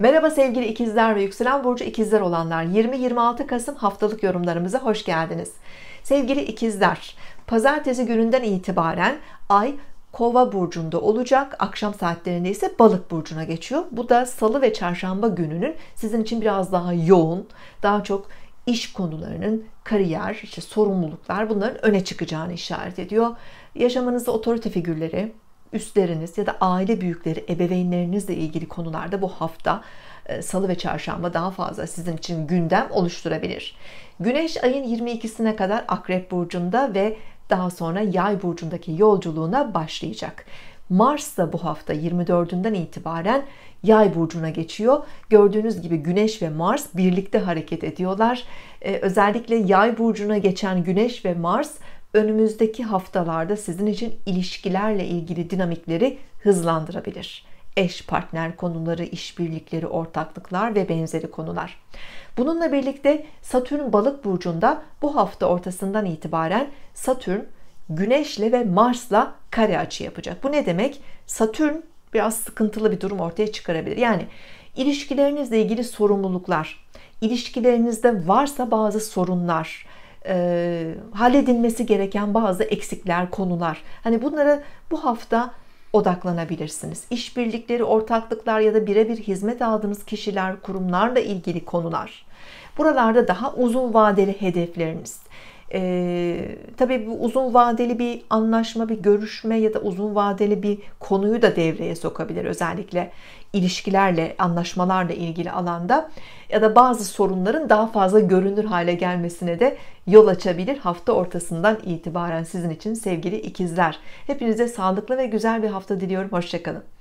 Merhaba sevgili ikizler ve yükselen burcu ikizler olanlar 20-26 Kasım haftalık yorumlarımıza hoş geldiniz. Sevgili ikizler pazartesi gününden itibaren ay kova burcunda olacak akşam saatlerinde ise balık burcuna geçiyor. Bu da salı ve çarşamba gününün sizin için biraz daha yoğun daha çok iş konularının kariyer işte sorumluluklar bunların öne çıkacağını işaret ediyor. Yaşamınızda otorite figürleri üstleriniz ya da aile büyükleri, ebeveynlerinizle ilgili konularda bu hafta e, salı ve çarşamba daha fazla sizin için gündem oluşturabilir. Güneş ayın 22'sine kadar Akrep burcunda ve daha sonra Yay burcundaki yolculuğuna başlayacak. Mars da bu hafta 24'ünden itibaren Yay burcuna geçiyor. Gördüğünüz gibi Güneş ve Mars birlikte hareket ediyorlar. Ee, özellikle Yay burcuna geçen Güneş ve Mars önümüzdeki haftalarda sizin için ilişkilerle ilgili dinamikleri hızlandırabilir. Eş partner konuları, işbirlikleri, ortaklıklar ve benzeri konular. Bununla birlikte Satürn Balık burcunda bu hafta ortasından itibaren Satürn Güneşle ve Mars'la kare açı yapacak. Bu ne demek? Satürn biraz sıkıntılı bir durum ortaya çıkarabilir. Yani ilişkilerinizle ilgili sorumluluklar, ilişkilerinizde varsa bazı sorunlar, e, halledilmesi gereken bazı eksikler, konular. Hani bunlara bu hafta odaklanabilirsiniz. İşbirlikleri, ortaklıklar ya da birebir hizmet aldığınız kişiler, kurumlarla ilgili konular. Buralarda daha uzun vadeli hedefleriniz. Ee, tabii bu uzun vadeli bir anlaşma, bir görüşme ya da uzun vadeli bir konuyu da devreye sokabilir. Özellikle ilişkilerle, anlaşmalarla ilgili alanda ya da bazı sorunların daha fazla görünür hale gelmesine de yol açabilir hafta ortasından itibaren sizin için sevgili ikizler. Hepinize sağlıklı ve güzel bir hafta diliyorum. Hoşçakalın.